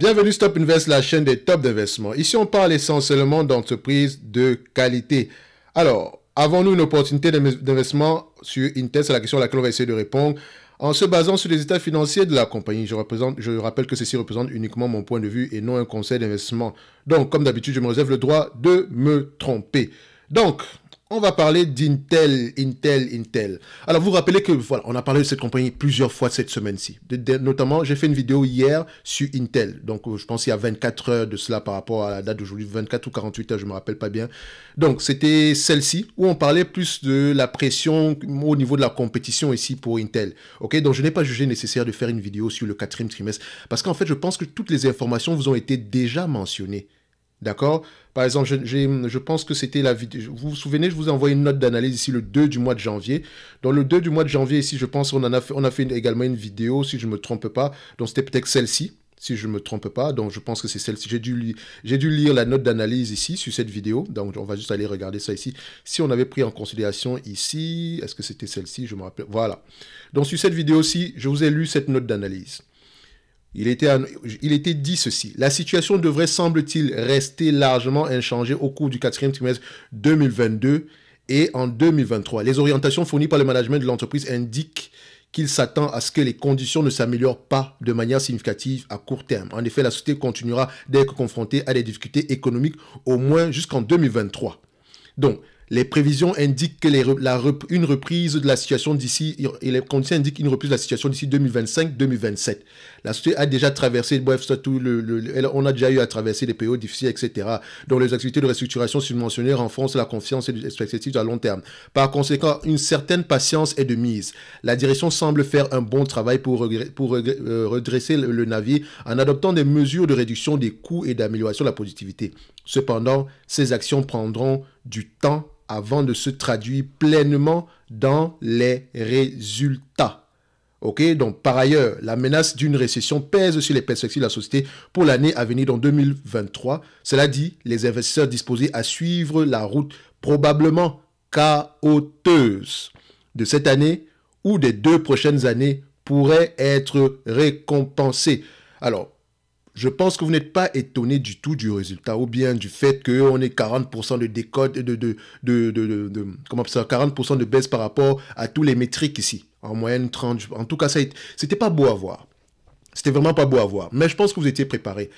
Bienvenue Stop Invest, la chaîne des top d'investissement. Ici, on parle essentiellement d'entreprises de qualité. Alors, avons-nous une opportunité d'investissement sur Intel C'est la question à laquelle on va essayer de répondre en se basant sur les états financiers de la compagnie. Je, représente, je rappelle que ceci représente uniquement mon point de vue et non un conseil d'investissement. Donc, comme d'habitude, je me réserve le droit de me tromper. Donc, on va parler d'Intel, Intel, Intel. Alors, vous vous rappelez que, voilà, on a parlé de cette compagnie plusieurs fois cette semaine-ci. notamment, j'ai fait une vidéo hier sur Intel. Donc, euh, je pense qu'il y a 24 heures de cela par rapport à la date d'aujourd'hui, 24 ou 48 heures, je me rappelle pas bien. Donc, c'était celle-ci où on parlait plus de la pression au niveau de la compétition ici pour Intel. OK Donc, je n'ai pas jugé nécessaire de faire une vidéo sur le quatrième trimestre parce qu'en fait, je pense que toutes les informations vous ont été déjà mentionnées. D'accord Par exemple, je, pense que c'était la vidéo. Vous vous souvenez, je vous ai envoyé une note d'analyse ici le 2 du mois de janvier. Dans le 2 du mois de janvier, ici, je pense qu'on a fait, également une vidéo, si je ne me trompe pas. Donc, c'était peut-être celle-ci, si je ne me trompe pas. Donc, je pense que c'est celle-ci. J'ai dû, j'ai dû lire la note d'analyse ici, sur cette vidéo. Donc, on va juste aller regarder ça ici. Si on avait pris en considération ici, est-ce que c'était celle-ci Je me rappelle. Voilà. Donc, sur cette vidéo-ci, je vous ai lu cette note d'analyse. Il était, dit ceci. La situation devrait, semble-t-il, rester largement inchangée au cours du quatrième trimestre 2022 et en 2023. Les orientations fournies par le management de l'entreprise indiquent qu'il s'attend à ce que les conditions ne s'améliorent pas de manière significative à court terme. En effet, la société continuera d'être confrontée à des difficultés économiques au moins jusqu'en 2023. Donc, les prévisions indiquent que la, une reprise de la situation d'ici, et les conditions indiquent une reprise de la situation d'ici 2025-2027. La société a déjà traversé, bref, le, on a déjà eu à traverser des périodes difficiles, etc. Donc les activités de restructuration subventionnées renforcent la confiance et les à long terme. Par conséquent, une certaine patience est de mise. La direction semble faire un bon travail pour, pour euh, redresser le, le navire en adoptant des mesures de réduction des coûts et d'amélioration de la productivité. Cependant, ces actions prendront du temps avant de se traduire pleinement dans les résultats. Ok, donc par ailleurs, la menace d'une récession pèse sur les perspectives de la société pour l'année à venir, dans 2023. Cela dit, les investisseurs disposés à suivre la route probablement chaotique de cette année ou des deux prochaines années pourraient être récompensés. Alors, je pense que vous n'êtes pas étonné du tout du résultat ou bien du fait qu'on est 40% de décode, de, de, 40% de baisse par rapport à tous les métriques ici. En moyenne, 30, en tout cas, c'était pas beau à voir. C'était vraiment pas beau à voir. Mais je pense que vous étiez préparé.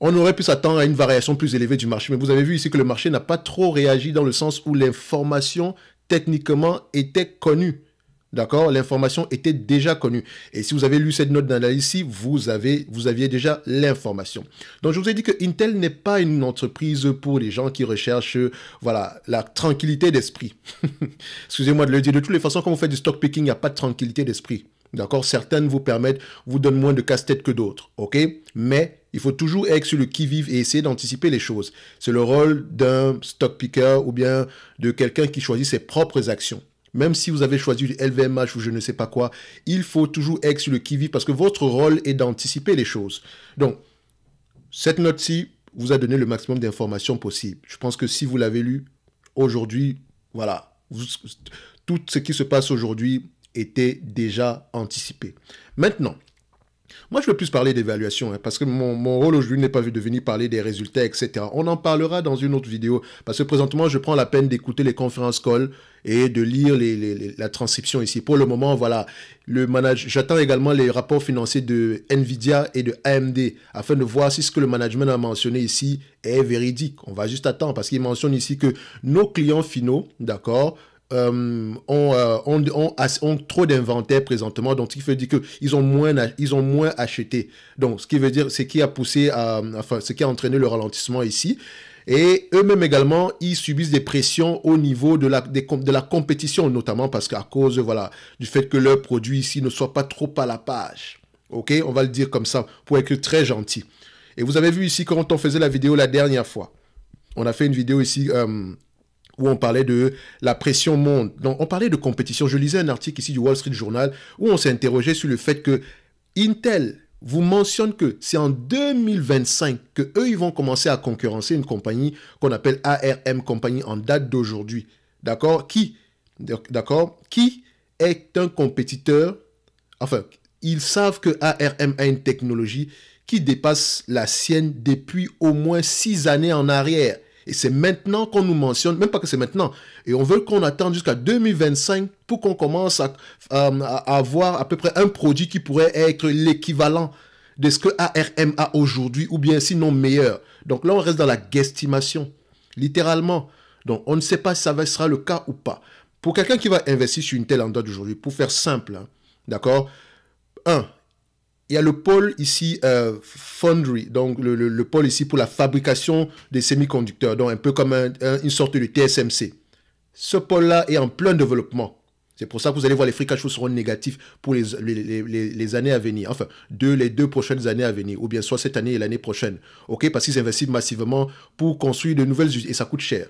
On aurait pu s'attendre à une variation plus élevée du marché, mais vous avez vu ici que le marché n'a pas trop réagi dans le sens où l'information techniquement était connue. D'accord L'information était déjà connue. Et si vous avez lu cette note d'analyse ici, vous, vous aviez déjà l'information. Donc, je vous ai dit que Intel n'est pas une entreprise pour les gens qui recherchent voilà, la tranquillité d'esprit. Excusez-moi de le dire. De toutes les façons, quand vous faites du stock picking, il n'y a pas de tranquillité d'esprit. D'accord Certaines vous permettent, vous donnent moins de casse-tête que d'autres. OK Mais il faut toujours être sur le qui-vive et essayer d'anticiper les choses. C'est le rôle d'un stock picker ou bien de quelqu'un qui choisit ses propres actions même si vous avez choisi du LVMH ou je ne sais pas quoi, il faut toujours être sur le qui parce que votre rôle est d'anticiper les choses. Donc, cette note-ci vous a donné le maximum d'informations possibles. Je pense que si vous l'avez lu aujourd'hui, voilà, tout ce qui se passe aujourd'hui était déjà anticipé. Maintenant, moi, je veux plus parler d'évaluation, hein, parce que mon, rôle aujourd'hui n'est pas de venir parler des résultats, etc. On en parlera dans une autre vidéo, parce que présentement, je prends la peine d'écouter les conférences call et de lire la transcription ici. Pour le moment, voilà, le j'attends également les rapports financiers de Nvidia et de AMD, afin de voir si ce que le management a mentionné ici est véridique. On va juste attendre, parce qu'il mentionne ici que nos clients finaux, d'accord, euh, ont, euh, ont, trop d'inventaire présentement, donc ce qui veut dire qu'ils ont moins, ils ont moins acheté. Donc, ce qui veut dire, ce qui a poussé, à, enfin, ce qui a entraîné le ralentissement ici. Et eux-mêmes également, ils subissent des pressions au niveau de la, des, de la compétition, notamment parce qu'à cause voilà, du fait que leurs produits ici ne soient pas trop à la page. Ok, on va le dire comme ça, pour être très gentil. Et vous avez vu ici quand on faisait la vidéo la dernière fois, on a fait une vidéo ici euh, où on parlait de la pression monde. Donc, on parlait de compétition. Je lisais un article ici du Wall Street Journal où on s'est interrogé sur le fait que Intel vous mentionne que c'est en 2025 que eux ils vont commencer à concurrencer une compagnie qu'on appelle ARM Company en date d'aujourd'hui. D'accord Qui D'accord Qui est un compétiteur Enfin, ils savent que ARM a une technologie qui dépasse la sienne depuis au moins six années en arrière. Et c'est maintenant qu'on nous mentionne, même pas que c'est maintenant, et on veut qu'on attende jusqu'à 2025 pour qu'on commence euh, à, avoir à peu près un produit qui pourrait être l'équivalent de ce que ARM a aujourd'hui, ou bien sinon meilleur. Donc là, on reste dans la guestimation, littéralement. Donc on ne sait pas si ça sera le cas ou pas. Pour quelqu'un qui va investir sur une telle endroit d'aujourd'hui, pour faire simple, hein, d'accord Un, il y a le pôle ici euh, foundry, donc le, le, pôle ici pour la fabrication des semi-conducteurs, donc un peu comme une sorte de TSMC. Ce pôle-là est en plein développement. C'est pour ça que vous allez voir les free cash seront négatifs pour les, les, les, les, années à venir. Enfin, deux, les deux prochaines années à venir, ou bien soit cette année et l'année prochaine. OK Parce qu'ils investissent massivement pour construire de nouvelles usines et ça coûte cher.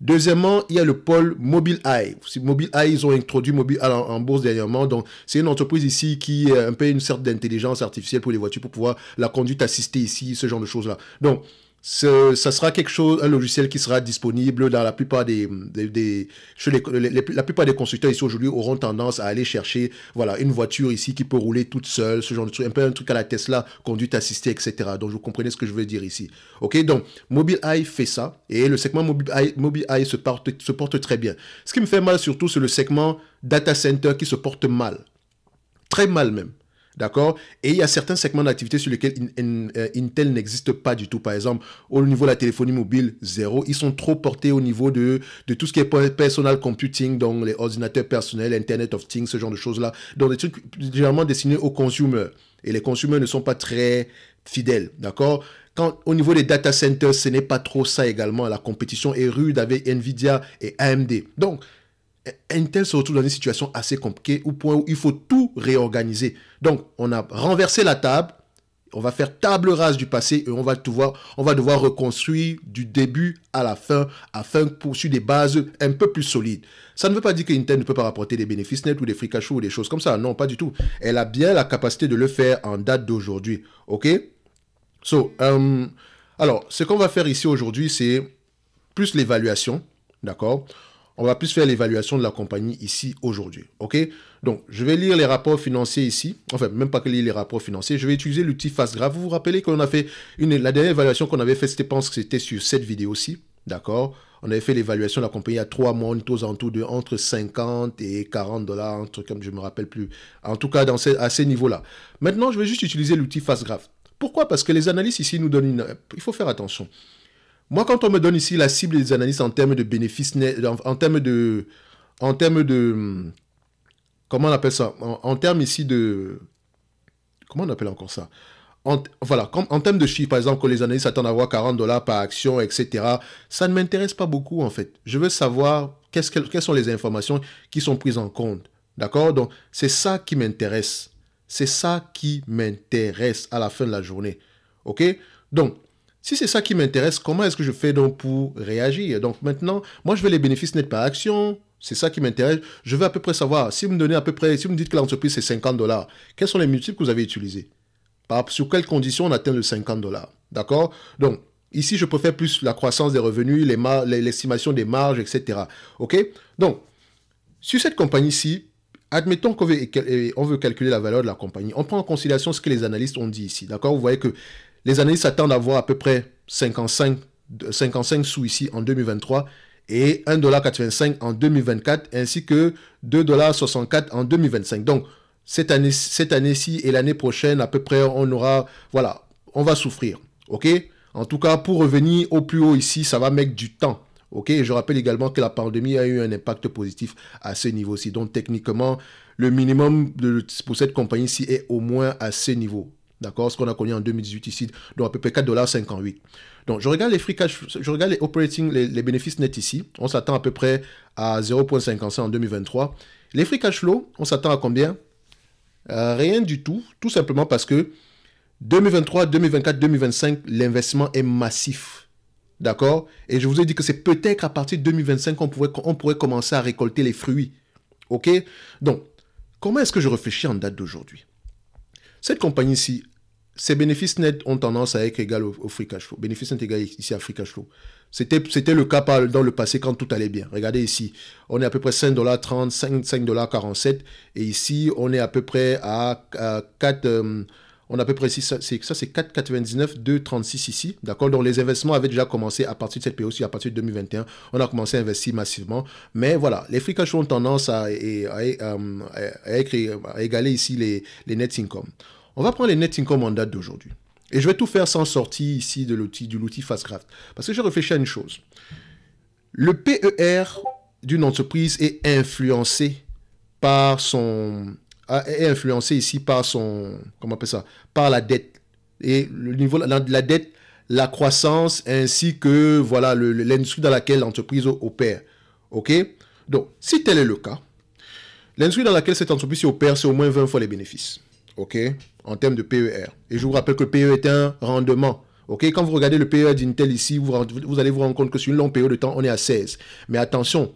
Deuxièmement, il y a le pôle Mobile Eye. Mobile ils ont introduit Mobile en, bourse dernièrement. Donc, c'est une entreprise ici qui est un peu une sorte d'intelligence artificielle pour les voitures, pour pouvoir la conduite assister ici, ce genre de choses-là. Donc, ça sera quelque chose, un logiciel qui sera disponible dans la plupart des, des, chez les, la plupart des constructeurs ici aujourd'hui auront tendance à aller chercher, voilà, une voiture ici qui peut rouler toute seule, ce genre de truc, un peu un truc à la Tesla, conduite assistée, etc. Donc vous comprenez ce que je veux dire ici. Ok, donc Mobileye fait ça et le segment Mobileye, Mobileye se porte, se porte très bien. Ce qui me fait mal surtout, c'est le segment data center qui se porte mal, très mal même. D'accord Et il y a certains segments d'activité sur lesquels euh, Intel n'existe pas du tout. Par exemple, au niveau de la téléphonie mobile, zéro. Ils sont trop portés au niveau de, de tout ce qui est personal computing, donc les ordinateurs personnels, Internet of Things, ce genre de choses-là. Donc des trucs généralement destinés aux consommateurs. Et les consommateurs ne sont pas très fidèles. D'accord quand, au niveau des data centers, ce n'est pas trop ça également. La compétition est rude avec Nvidia et AMD. Donc, Intel se retrouve dans une situation assez compliquée au point où il faut tout réorganiser. Donc, on a renversé la table, on va faire table rase du passé et on va, devoir, on va devoir reconstruire du début à la fin afin de poursuivre des bases un peu plus solides. Ça ne veut pas dire que ne peut pas rapporter des bénéfices nets ou des fric ou des choses comme ça. Non, pas du tout. Elle a bien la capacité de le faire en date d'aujourd'hui. OK So, euh, alors, ce qu'on va faire ici aujourd'hui, c'est plus l'évaluation. D'accord On va plus faire l'évaluation de la compagnie ici aujourd'hui. OK donc, je vais lire les rapports financiers ici. Enfin, même pas que lire les rapports financiers. Je vais utiliser l'outil FastGraph. Vous vous rappelez qu'on a fait la dernière évaluation qu'on avait faite, c'était, pense que c'était sur cette vidéo-ci. D'accord On avait fait l'évaluation de la compagnie à trois mois, une taux en de entre 50 et 40 dollars, un truc comme je ne me rappelle plus. En tout cas, à ces niveaux-là. Maintenant, je vais juste utiliser l'outil FastGraph. Pourquoi Parce que les analystes ici nous donnent une... Il faut faire attention. Moi, quand on me donne ici la cible des analystes en termes de bénéfices en de... En termes de comment on appelle ça en, termes ici de... Comment on appelle encore ça en, voilà, en termes de chiffres, par exemple, que les analystes attendent d'avoir 40 dollars par action, etc., ça ne m'intéresse pas beaucoup, en fait. Je veux savoir quelles sont les informations qui sont prises en compte. D'accord Donc, c'est ça qui m'intéresse. C'est ça qui m'intéresse à la fin de la journée. OK Donc, si c'est ça qui m'intéresse, comment est-ce que je fais donc pour réagir Donc, maintenant, moi, je veux les bénéfices nets par action, c'est ça qui m'intéresse. Je veux à peu près savoir, si vous me donnez à peu près, si vous me dites que l'entreprise c'est 50 dollars, quels sont les multiples que vous avez utilisés Sur quelles conditions on atteint le 50 dollars D'accord Donc, ici, je préfère plus la croissance des revenus, l'estimation des marges, etc. OK Donc, sur cette compagnie-ci, Admettons qu'on veut, calculer la valeur de la compagnie. On prend en considération ce que les analystes ont dit ici. D'accord Vous voyez que les analystes attendent d'avoir à peu près 55, 55 sous ici en 2023 et 1,85$ en 2024 ainsi que 2,64$ en 2025. Donc cette année, cette année-ci et l'année prochaine à peu près on aura voilà, on va souffrir. OK En tout cas, pour revenir au plus haut ici, ça va mettre du temps. OK, je rappelle également que la pandémie a eu un impact positif à ce niveau-ci. Donc techniquement, le minimum pour cette compagnie-ci est au moins à ce niveau. D'accord Ce qu'on a connu en 2018 ici, donc à peu près 4,58$. Donc je regarde les free cash, je regarde les operating, les, bénéfices nets ici. On s'attend à peu près à 0,55 en 2023. Les free cash flow, on s'attend à combien euh, Rien du tout, tout simplement parce que 2023, 2024, 2025, l'investissement est massif. D'accord Et je vous ai dit que c'est peut-être à partir de 2025 qu'on pourrait, pourrait commencer à récolter les fruits. OK Donc, comment est-ce que je réfléchis en date d'aujourd'hui cette compagnie-ci, ses bénéfices nets ont tendance à être égal au, free cash flow. Bénéfices nets égal ici à free cash flow. C'était le cas dans le passé quand tout allait bien. Regardez ici, on est à peu près 5,30$, 5,47$ et ici, on est à peu près à, 4 on a à peu près ça, c'est 4,99, 2,36 ici, d'accord Donc les investissements avaient déjà commencé à partir de cette période aussi, à partir de 2021, on a commencé à investir massivement. Mais voilà, les free cash ont tendance à, euh, égaler ici les, net income. On va prendre les net income en date d'aujourd'hui. Et je vais tout faire sans sortie ici de l'outil, de l'outil Fastcraft. Parce que je réfléchis à une chose. Le PER d'une entreprise est influencé par son, est influencé ici par son, comment on appelle ça, par la dette. Et le niveau la dette, la croissance, ainsi que voilà l'industrie dans laquelle l'entreprise opère. OK Donc, si tel est le cas, l'industrie dans laquelle cette entreprise opère, c'est au moins 20 fois les bénéfices. OK En termes de PER. Et je vous rappelle que le PER est un rendement. OK Quand vous regardez le PER d'Intel ici, vous, vous allez vous rendre compte que sur une longue période de temps, on est à 16. Mais attention,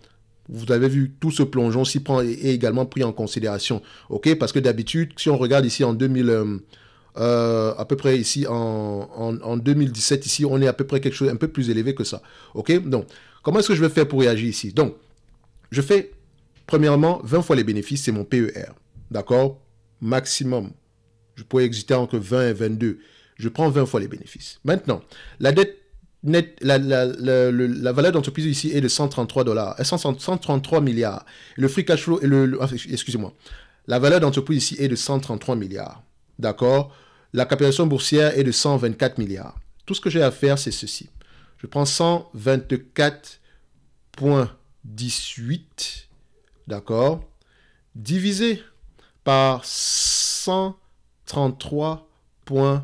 vous avez vu tout ce plongeon s'y prend et est également pris en considération. OK Parce que d'habitude, si on regarde ici en 2000, euh, euh, à peu près ici en, 2017, ici, on est à peu près quelque chose un peu plus élevé que ça. OK Donc, comment est-ce que je vais faire pour réagir ici Donc, je fais premièrement 20 fois les bénéfices, c'est mon PER. D'accord Maximum. Je pourrais exister entre 20 et 22. Je prends 20 fois les bénéfices. Maintenant, la dette la, valeur d'entreprise ici est de 133 dollars, 133 euh, milliards. Le free cash flow, ah, excusez-moi, la valeur d'entreprise ici est de 133 milliards. D'accord La capitalisation boursière est de 124 milliards. Tout ce que j'ai à faire, c'est ceci. Je prends 124.18, d'accord Divisé par 133.18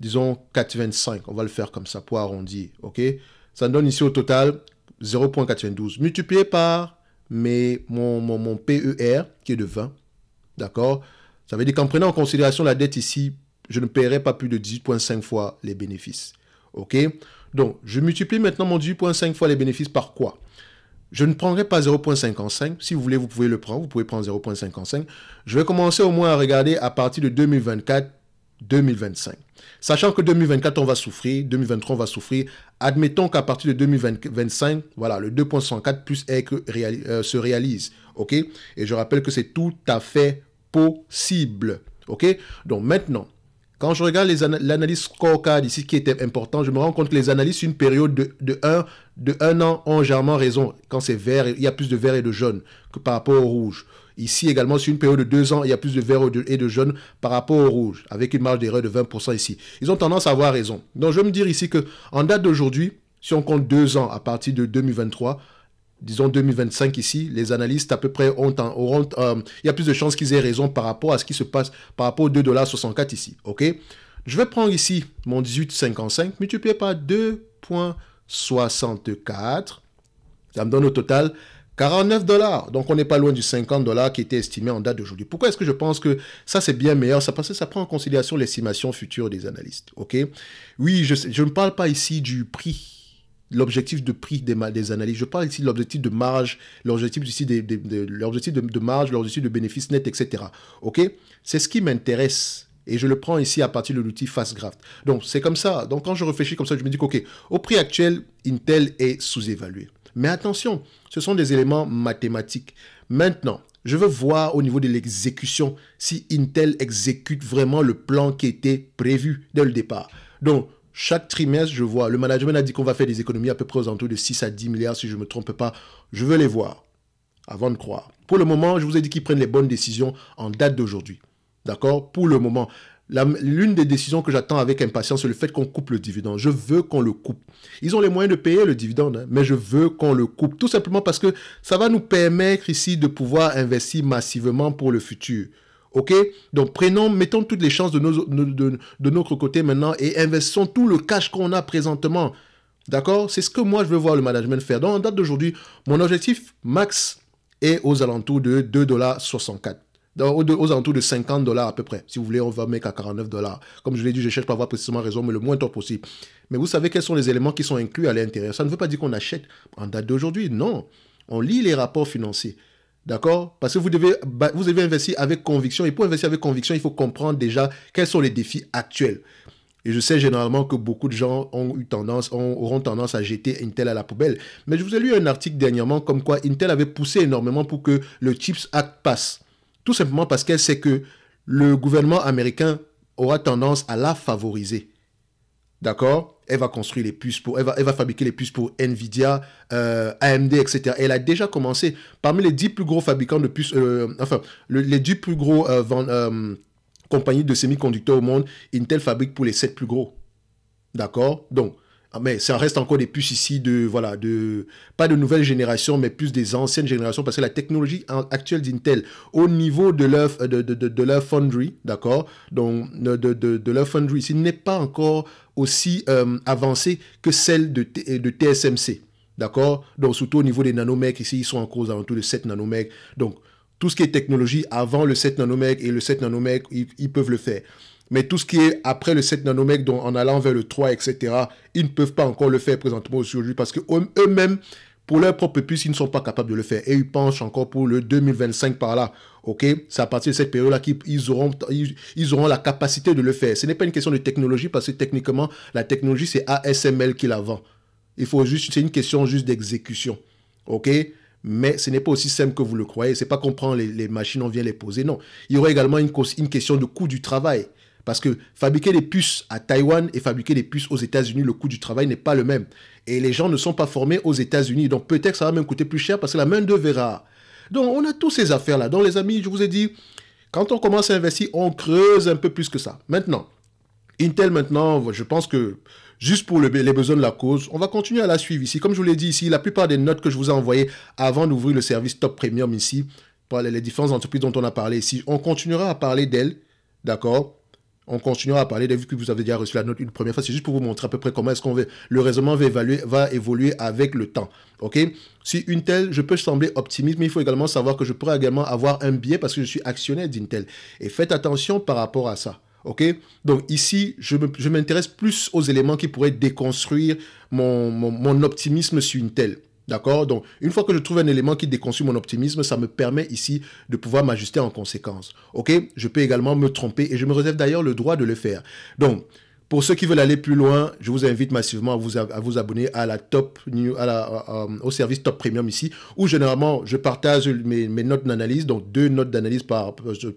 disons 4,25. On va le faire comme ça pour arrondir. OK Ça donne ici au total 0,92 multiplié par mes, mon, mon, mon, PER qui est de 20. D'accord Ça veut dire qu'en prenant en considération la dette ici, je ne paierai pas plus de 18,5 fois les bénéfices. OK Donc, je multiplie maintenant mon 18,5 fois les bénéfices par quoi je ne prendrai pas 0.55. Si vous voulez, vous pouvez le prendre. Vous pouvez prendre 0.55. Je vais commencer au moins à regarder à partir de 2024 2025. Sachant que 2024, on va souffrir, 2023, on va souffrir. Admettons qu'à partir de 2025, voilà, le 2.104 plus R se réalise. OK Et je rappelle que c'est tout à fait possible. OK Donc maintenant, quand je regarde l'analyse scorecard ici qui était important, je me rends compte que les analyses, une période de, de, un, de un an ont généralement raison. Quand c'est vert, il y a plus de vert et de jaune que par rapport au rouge. Ici également, sur une période de deux ans, il y a plus de vert et de jaune par rapport au rouge, avec une marge d'erreur de 20% ici. Ils ont tendance à avoir raison. Donc je vais me dire ici que en date d'aujourd'hui, si on compte deux ans à partir de 2023, disons 2025 ici, les analystes à peu près ont, auront, euh, il y a plus de chances qu'ils aient raison par rapport à ce qui se passe par rapport aux 2,64$ ici, ok Je vais prendre ici mon 18,55 multiplié par 2,64, ça me donne au total 49 dollars. Donc on n'est pas loin du 50 dollars qui était estimé en date d'aujourd'hui. Pourquoi est-ce que je pense que ça c'est bien meilleur Ça parce que ça prend en considération l'estimation future des analystes. Ok Oui, je, ne parle pas ici du prix l'objectif de prix des, analystes. Je parle ici de l'objectif de marge, l'objectif ici de, de, marge, l'objectif de bénéfice net, etc. Ok C'est ce qui m'intéresse. Et je le prends ici à partir de l'outil FastGraft. Donc, c'est comme ça. Donc, quand je réfléchis comme ça, je me dis ok, au prix actuel, Intel est sous-évalué. Mais attention, ce sont des éléments mathématiques. Maintenant, je veux voir au niveau de l'exécution si Intel exécute vraiment le plan qui était prévu dès le départ. Donc, chaque trimestre, je vois, le management a dit qu'on va faire des économies à peu près aux alentours de 6 à 10 milliards, si je ne me trompe pas. Je veux les voir avant de croire. Pour le moment, je vous ai dit qu'ils prennent les bonnes décisions en date d'aujourd'hui. D'accord Pour le moment. L'une des décisions que j'attends avec impatience, c'est le fait qu'on coupe le dividende. Je veux qu'on le coupe. Ils ont les moyens de payer le dividende, hein, mais je veux qu'on le coupe. Tout simplement parce que ça va nous permettre ici de pouvoir investir massivement pour le futur. OK Donc, prenons, mettons toutes les chances de, notre côté maintenant et investissons tout le cash qu'on a présentement. D'accord C'est ce que moi, je veux voir le management faire. Donc, en date d'aujourd'hui, mon objectif max est aux alentours de 2,64$ aux, alentours de 50 dollars à peu près. Si vous voulez, on va mettre à 49 dollars. Comme je l'ai dit, je cherche pas à avoir précisément raison, mais le moins tôt possible. Mais vous savez quels sont les éléments qui sont inclus à l'intérieur. Ça ne veut pas dire qu'on achète en date d'aujourd'hui. Non. On lit les rapports financiers. D'accord Parce que vous devez, vous investir avec conviction. Et pour investir avec conviction, il faut comprendre déjà quels sont les défis actuels. Et je sais généralement que beaucoup de gens ont eu tendance, auront tendance à jeter Intel à la poubelle. Mais je vous ai lu un article dernièrement comme quoi Intel avait poussé énormément pour que le Chips Act passe. Tout simplement parce qu'elle sait que le gouvernement américain aura tendance à la favoriser. D'accord Elle va construire les puces pour, elle fabriquer les puces pour Nvidia, euh, AMD, etc. Elle a déjà commencé. Parmi les 10 plus gros fabricants de puces, euh, enfin, les 10 plus gros euh, compagnies de semi-conducteurs au monde, Intel fabrique pour les 7 plus gros. D'accord Donc, ah, mais ça reste encore des puces ici de, voilà, de, pas de nouvelles générations mais plus des anciennes générations, parce que la technologie actuelle d'Intel, au niveau de leur, euh, de, leur foundry, d'accord, donc de, leur foundry n'est pas encore aussi euh, avancé que celle de, euh, de TSMC, d'accord Donc, surtout au niveau des nanomètres, ici, ils sont en cause avant tout de 7 nanomètres. Donc, tout ce qui est technologie avant le 7 nanomètres et le 7 nanomètres, ils peuvent le faire. Mais tout ce qui est après le 7 nanomètres, en allant vers le 3, etc., ils ne peuvent pas encore le faire présentement aujourd'hui parce que eux-mêmes, pour leur propre puce, ils ne sont pas capables de le faire. Et ils penchent encore pour le 2025 par là. OK C'est à partir de cette période-là qu'ils auront, ils, auront la capacité de le faire. Ce n'est pas une question de technologie parce que techniquement, la technologie, c'est ASML qui la vend. Il faut juste, c'est une question juste d'exécution. OK mais ce n'est pas aussi simple que vous le croyez. Ce n'est pas qu'on prend les, machines, on vient les poser. Non. Il y aura également une, une question de coût du travail. Parce que fabriquer des puces à Taïwan et fabriquer des puces aux États-Unis, le coût du travail n'est pas le même. Et les gens ne sont pas formés aux États-Unis. Donc peut-être que ça va même coûter plus cher parce que la main-d'œuvre verra. Donc on a tous ces affaires-là. Donc les amis, je vous ai dit, quand on commence à investir, on creuse un peu plus que ça. Maintenant, Intel, maintenant, je pense que juste pour les besoins de la cause, on va continuer à la suivre ici. Comme je vous l'ai dit ici, la plupart des notes que je vous ai envoyées avant d'ouvrir le service Top Premium ici, pour les différentes entreprises dont on a parlé ici, on continuera à parler d'elles, d'accord on continuera à parler vu que vous avez déjà reçu la note une première fois, c'est juste pour vous montrer à peu près comment est-ce qu'on le raisonnement va, évoluer avec le temps. Ok Si une telle, je peux sembler optimiste, mais il faut également savoir que je pourrais également avoir un biais parce que je suis actionnaire d'une Et faites attention par rapport à ça. Ok Donc ici, je, m'intéresse plus aux éléments qui pourraient déconstruire mon, mon optimisme sur une telle. D'accord Donc, une fois que je trouve un élément qui déconstruit mon optimisme, ça me permet ici de pouvoir m'ajuster en conséquence. OK Je peux également me tromper et je me réserve d'ailleurs le droit de le faire. Donc, pour ceux qui veulent aller plus loin, je vous invite massivement à vous, abonner à la top, euh, euh, au service Top Premium ici, où généralement je partage mes, notes d'analyse, donc deux notes d'analyse par,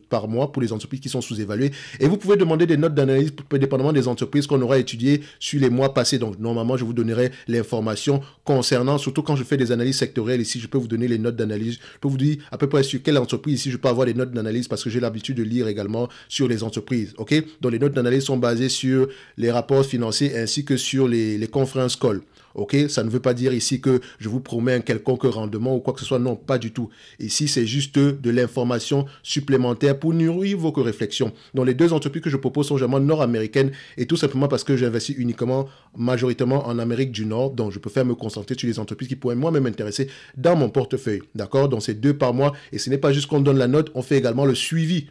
par mois pour les entreprises qui sont sous-évaluées. Et vous pouvez demander des notes d'analyse dépendamment des entreprises qu'on aura étudiées sur les mois passés. Donc normalement, je vous donnerai l'information concernant, surtout quand je fais des analyses sectorielles ici, je peux vous donner les notes d'analyse. pour vous dire à peu près sur quelle entreprise ici je peux avoir les notes d'analyse parce que j'ai l'habitude de lire également sur les entreprises. OK Donc les notes d'analyse sont basées sur les rapports financiers ainsi que sur les, conférences call. Ok, ça ne veut pas dire ici que je vous promets un quelconque rendement ou quoi que ce soit. Non, pas du tout. Ici, c'est juste de l'information supplémentaire pour nourrir vos réflexions. Donc, les deux entreprises que je propose sont généralement nord-américaines et tout simplement parce que j'investis uniquement, majoritairement en Amérique du Nord. Donc, je peux faire me concentrer sur les entreprises qui pourraient moi-même m'intéresser dans mon portefeuille. D'accord Donc, c'est deux par mois et ce n'est pas juste qu'on donne la note, on fait également le suivi.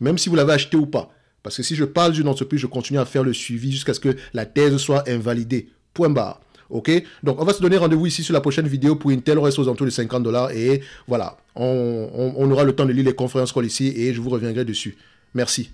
Même si vous l'avez acheté ou pas. Parce que si je parle d'une entreprise, je continue à faire le suivi jusqu'à ce que la thèse soit invalidée. Point barre. OK Donc, on va se donner rendez-vous ici sur la prochaine vidéo pour une telle reste aux alentours de 50 dollars et voilà. On, aura le temps de lire les conférences a ici et je vous reviendrai dessus. Merci.